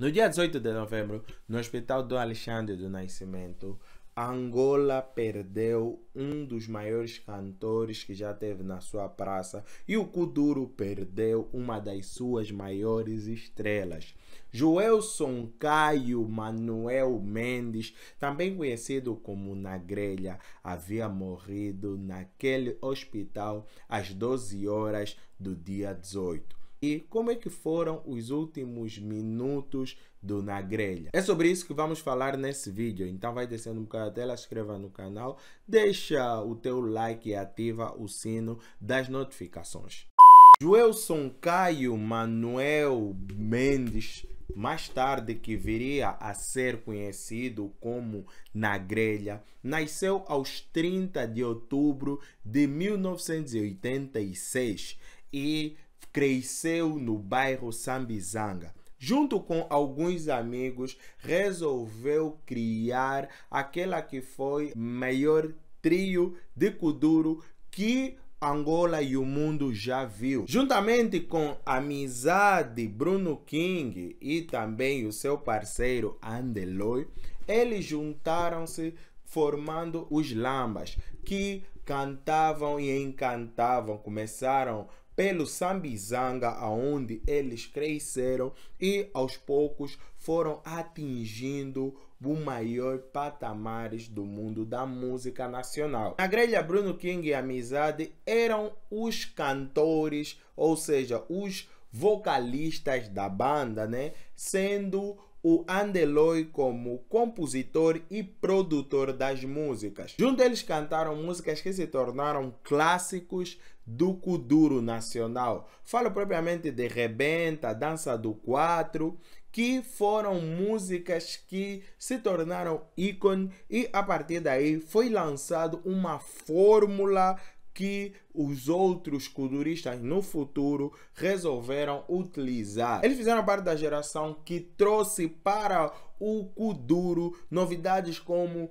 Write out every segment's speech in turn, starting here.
No dia 18 de novembro, no Hospital do Alexandre do Nascimento, Angola perdeu um dos maiores cantores que já teve na sua praça e o Kuduro perdeu uma das suas maiores estrelas. Joelson Caio Manuel Mendes, também conhecido como Nagrelha, havia morrido naquele hospital às 12 horas do dia 18 e como é que foram os últimos minutos do Na Grelha. É sobre isso que vamos falar nesse vídeo, então vai descendo um bocado a tela, inscreva no canal, deixa o teu like e ativa o sino das notificações. Joelson Caio Manuel Mendes mais tarde que viria a ser conhecido como Na Grelha, nasceu aos 30 de outubro de 1986 e cresceu no bairro Sambizanga. Junto com alguns amigos, resolveu criar aquela que foi maior trio de Kuduro que Angola e o mundo já viu. Juntamente com a Amizade Bruno King e também o seu parceiro Andeloy, eles juntaram-se formando os Lambas, que cantavam e encantavam, começaram pelo Sambizanga, aonde eles cresceram e aos poucos foram atingindo o maior patamares do mundo da música nacional. Na grelha Bruno King e Amizade eram os cantores, ou seja, os vocalistas da banda, né? Sendo o Andeloy como compositor e produtor das músicas. Junto eles cantaram músicas que se tornaram clássicos do Kuduro nacional. Falo propriamente de Rebenta, Dança do Quatro, que foram músicas que se tornaram ícone e a partir daí foi lançado uma fórmula que os outros culturistas no futuro resolveram utilizar. Eles fizeram parte da geração que trouxe para o Kuduro novidades como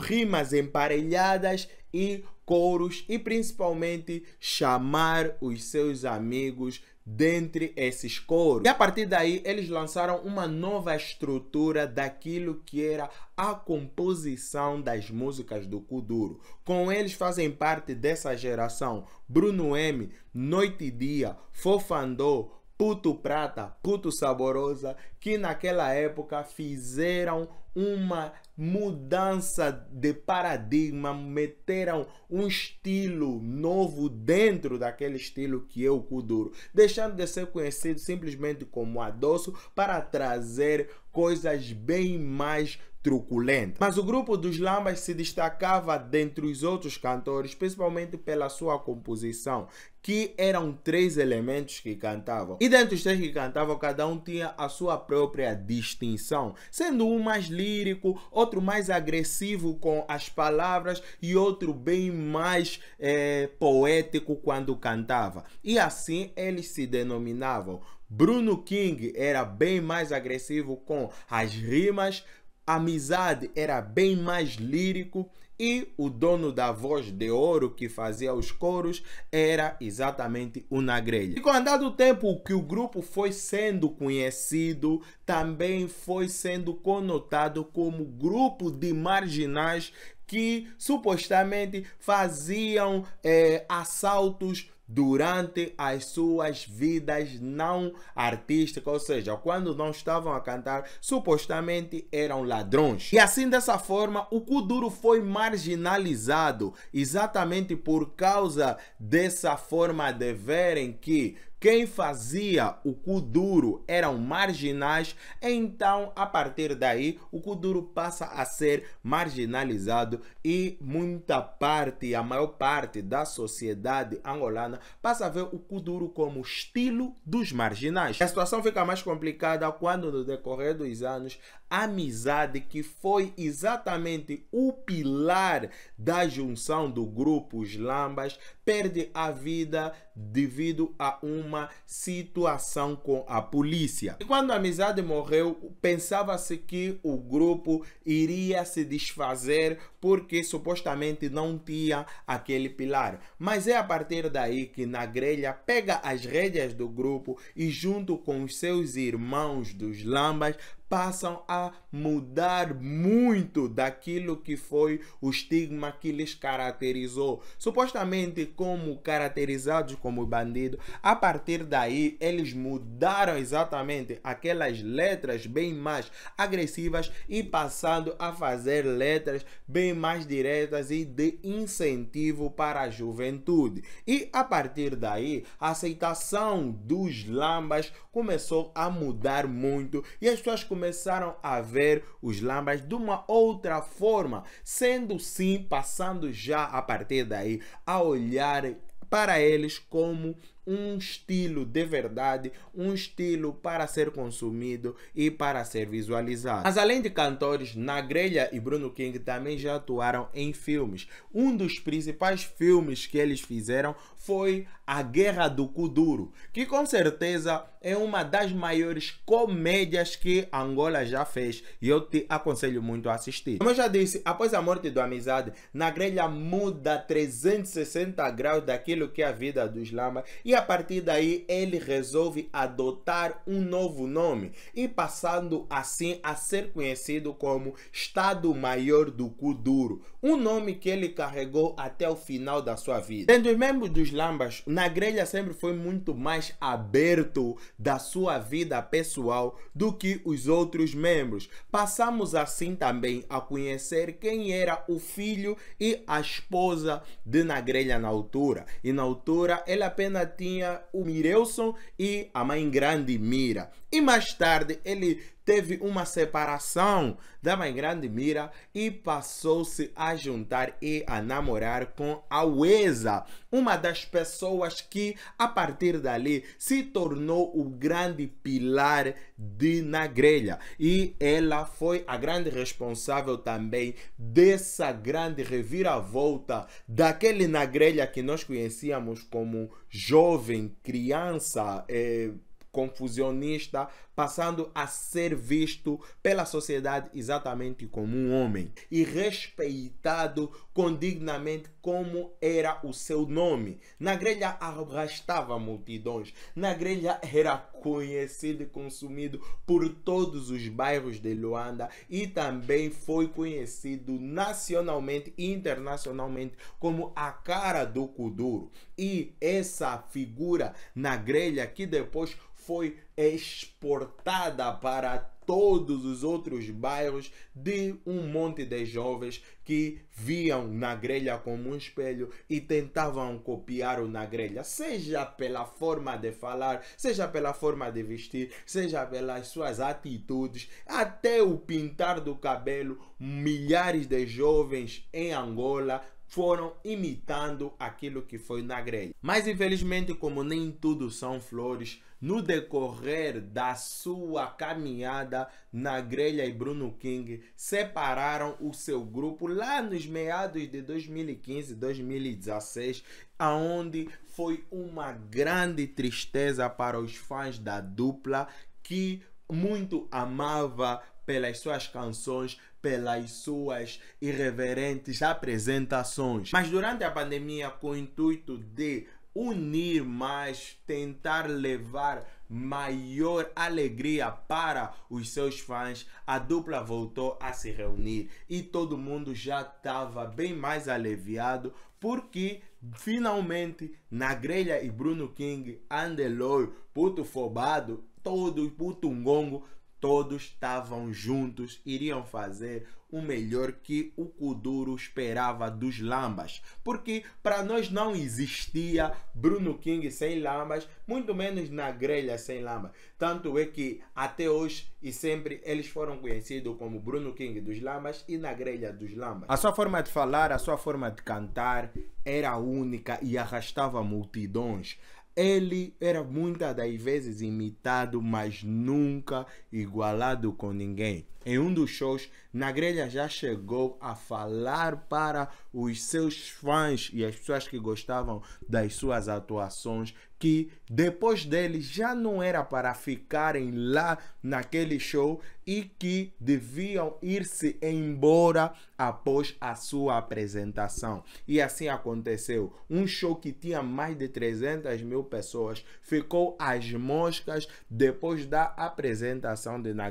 rimas emparelhadas e coros e principalmente chamar os seus amigos dentre esses coros. E a partir daí eles lançaram uma nova estrutura daquilo que era a composição das músicas do Kuduro. Com eles fazem parte dessa geração Bruno M, Noite e Dia, Fofandô, Puto Prata, Puto Saborosa que naquela época fizeram uma mudança de paradigma, meteram um estilo novo dentro daquele estilo que é o Kuduro, deixando de ser conhecido simplesmente como Adosso para trazer coisas bem mais truculentas. Mas o grupo dos Lambas se destacava dentre os outros cantores, principalmente pela sua composição, que eram três elementos que cantavam. E dentre os três que cantavam, cada um tinha a sua própria distinção, sendo um mais lírico, outro mais agressivo com as palavras e outro bem mais é, poético quando cantava. E assim eles se denominavam. Bruno King era bem mais agressivo com as rimas, Amizade era bem mais lírico e o dono da voz de ouro que fazia os coros era exatamente o Nagrelha. E com o andar do tempo que o grupo foi sendo conhecido, também foi sendo conotado como grupo de marginais que supostamente faziam é, assaltos durante as suas vidas não artísticas, ou seja, quando não estavam a cantar, supostamente eram ladrões. E assim dessa forma, o Kuduro foi marginalizado exatamente por causa dessa forma de verem que quem fazia o kuduro eram marginais, então a partir daí o kuduro passa a ser marginalizado e muita parte, a maior parte da sociedade angolana passa a ver o kuduro como estilo dos marginais. A situação fica mais complicada quando no decorrer dos anos amizade que foi exatamente o pilar da junção do grupo Os Lambas, perde a vida devido a uma situação com a polícia. E quando a amizade morreu, pensava-se que o grupo iria se desfazer porque supostamente não tinha aquele pilar. Mas é a partir daí que na grelha pega as rédeas do grupo e junto com os seus irmãos dos Lambas passam a mudar muito daquilo que foi o estigma que lhes caracterizou. Supostamente como caracterizados como bandido, a partir daí eles mudaram exatamente aquelas letras bem mais agressivas e passando a fazer letras bem mais diretas e de incentivo para a juventude. E a partir daí, a aceitação dos lambas começou a mudar muito e as pessoas começaram começaram a ver os lambas de uma outra forma, sendo sim passando já a partir daí a olhar para eles como um estilo de verdade, um estilo para ser consumido e para ser visualizado. Mas além de cantores, Nagrelha e Bruno King também já atuaram em filmes. Um dos principais filmes que eles fizeram foi A Guerra do Kuduro, que com certeza é uma das maiores comédias que Angola já fez e eu te aconselho muito a assistir. Como eu já disse, após a morte do Amizade, Nagrelha muda 360 graus daquilo que é a vida do lamas e a partir daí ele resolve adotar um novo nome e passando assim a ser conhecido como Estado Maior do Kuduro, um nome que ele carregou até o final da sua vida. Sendo membro dos Lambas, Nagrelia sempre foi muito mais aberto da sua vida pessoal do que os outros membros. Passamos assim também a conhecer quem era o filho e a esposa de Nagrelha na altura. E na altura ele apenas tinha tinha o Mirelson e a mãe grande Mira. E mais tarde ele teve uma separação da mãe grande Mira e passou-se a juntar e a namorar com a Uesa, uma das pessoas que a partir dali se tornou o grande pilar de Nagrelha e ela foi a grande responsável também dessa grande reviravolta daquele Nagrelha que nós conhecíamos como jovem, criança, eh, confusionista, passando a ser visto pela sociedade exatamente como um homem e respeitado condignamente como era o seu nome. Na grelha arrastava multidões, na grelha era conhecido e consumido por todos os bairros de Luanda e também foi conhecido nacionalmente e internacionalmente como a cara do Kuduro. E essa figura na grelha que depois foi exportada para todos os outros bairros de um monte de jovens que viam na grelha como um espelho e tentavam copiar o na grelha, seja pela forma de falar, seja pela forma de vestir, seja pelas suas atitudes, até o pintar do cabelo. Milhares de jovens em Angola foram imitando aquilo que foi na grelha. Mas infelizmente, como nem tudo são flores, no decorrer da sua caminhada na grelha e Bruno King separaram o seu grupo lá nos meados de 2015, 2016, aonde foi uma grande tristeza para os fãs da dupla que muito amava pelas suas canções, pelas suas irreverentes apresentações. Mas durante a pandemia, com o intuito de unir mais, tentar levar maior alegria para os seus fãs, a dupla voltou a se reunir e todo mundo já estava bem mais aliviado porque finalmente na grelha e Bruno King, Andelor, Puto Fobado, todo e Putungongo todos estavam juntos, iriam fazer o melhor que o Kuduro esperava dos Lambas. Porque para nós não existia Bruno King sem Lambas, muito menos na grelha sem Lambas. Tanto é que até hoje e sempre eles foram conhecidos como Bruno King dos Lambas e na grelha dos Lambas. A sua forma de falar, a sua forma de cantar era única e arrastava multidões. Ele era muitas das vezes imitado, mas nunca igualado com ninguém em um dos shows, na grelha já chegou a falar para os seus fãs e as pessoas que gostavam das suas atuações que depois dele já não era para ficarem lá naquele show e que deviam ir-se embora após a sua apresentação. E assim aconteceu. Um show que tinha mais de 300 mil pessoas ficou às moscas depois da apresentação de Na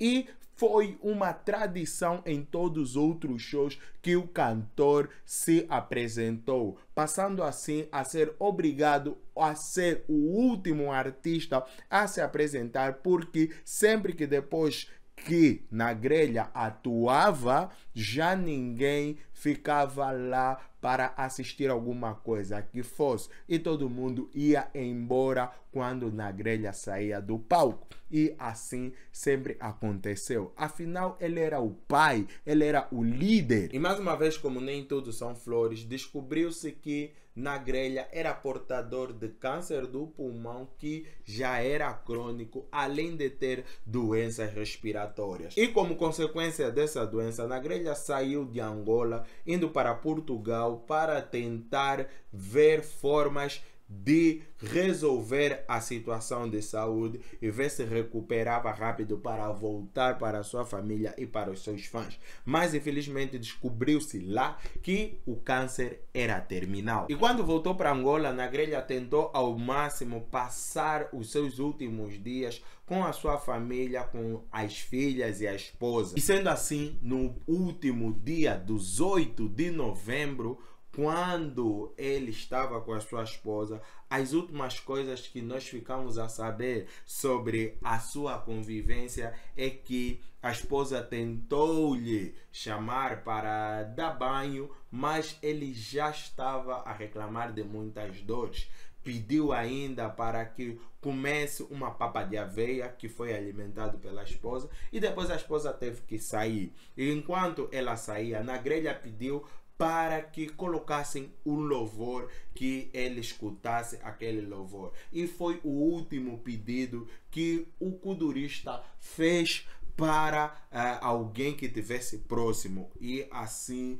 E foi uma tradição em todos os outros shows que o cantor se apresentou, passando assim a ser obrigado a ser o último artista a se apresentar, porque sempre que depois que na grelha atuava, já ninguém ficava lá para assistir alguma coisa que fosse e todo mundo ia embora quando na grelha saía do palco e assim sempre aconteceu. Afinal, ele era o pai, ele era o líder. E mais uma vez, como nem tudo são flores, descobriu-se que na grelha, era portador de câncer do pulmão que já era crônico, além de ter doenças respiratórias. E como consequência dessa doença, na grelha saiu de Angola, indo para Portugal para tentar ver formas de resolver a situação de saúde e ver se recuperava rápido para voltar para a sua família e para os seus fãs. Mas infelizmente descobriu-se lá que o câncer era terminal. E quando voltou para Angola, na grelha tentou ao máximo passar os seus últimos dias com a sua família, com as filhas e a esposa. E sendo assim, no último dia, 18 de novembro, quando ele estava com a sua esposa, as últimas coisas que nós ficamos a saber sobre a sua convivência é que a esposa tentou-lhe chamar para dar banho, mas ele já estava a reclamar de muitas dores. Pediu ainda para que comesse uma papa de aveia que foi alimentado pela esposa e depois a esposa teve que sair. E enquanto ela saía, na grelha pediu para que colocassem o louvor, que ele escutasse aquele louvor. E foi o último pedido que o kudurista fez para uh, alguém que tivesse próximo. E assim,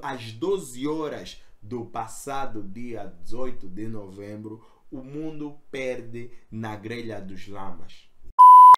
às 12 horas do passado dia 18 de novembro, o mundo perde na grelha dos lamas.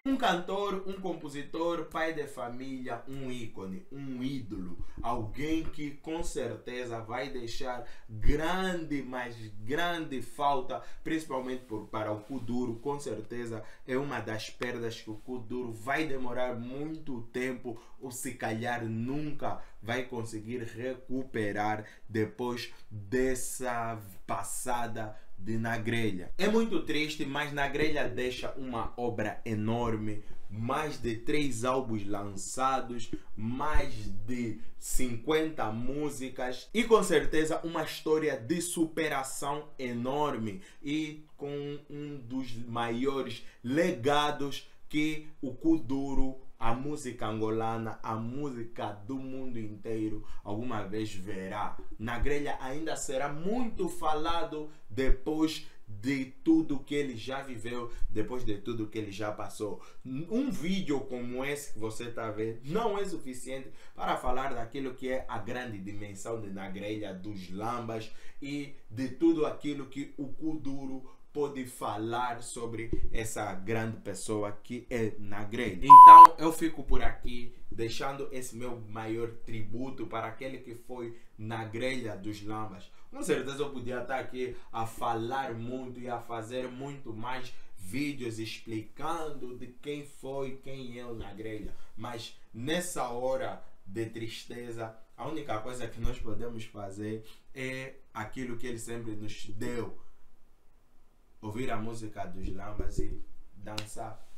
Um cantor, um compositor, pai de família, um ícone, um ídolo, alguém que com certeza vai deixar grande, mas grande falta, principalmente por, para o Kuduro, com certeza é uma das perdas que o Kuduro vai demorar muito tempo ou se calhar nunca vai conseguir recuperar depois dessa passada de Na Grelha. É muito triste, mas Na Grelha deixa uma obra enorme, mais de três álbuns lançados, mais de 50 músicas e com certeza uma história de superação enorme e com um dos maiores legados que o Kuduro a música angolana, a música do mundo inteiro, alguma vez verá. Na grelha ainda será muito falado depois de tudo que ele já viveu, depois de tudo que ele já passou. Um vídeo como esse que você está vendo não é suficiente para falar daquilo que é a grande dimensão de na grelha dos lambas e de tudo aquilo que o Kuduro pode falar sobre essa grande pessoa que é Nagrei. Então eu fico por aqui deixando esse meu maior tributo para aquele que foi na grelha dos lamas. Com certeza eu podia estar aqui a falar muito e a fazer muito mais vídeos explicando de quem foi, quem eu é na grelha, mas nessa hora de tristeza, a única coisa que nós podemos fazer é aquilo que ele sempre nos deu ouvir a música dos Lambas e dançar.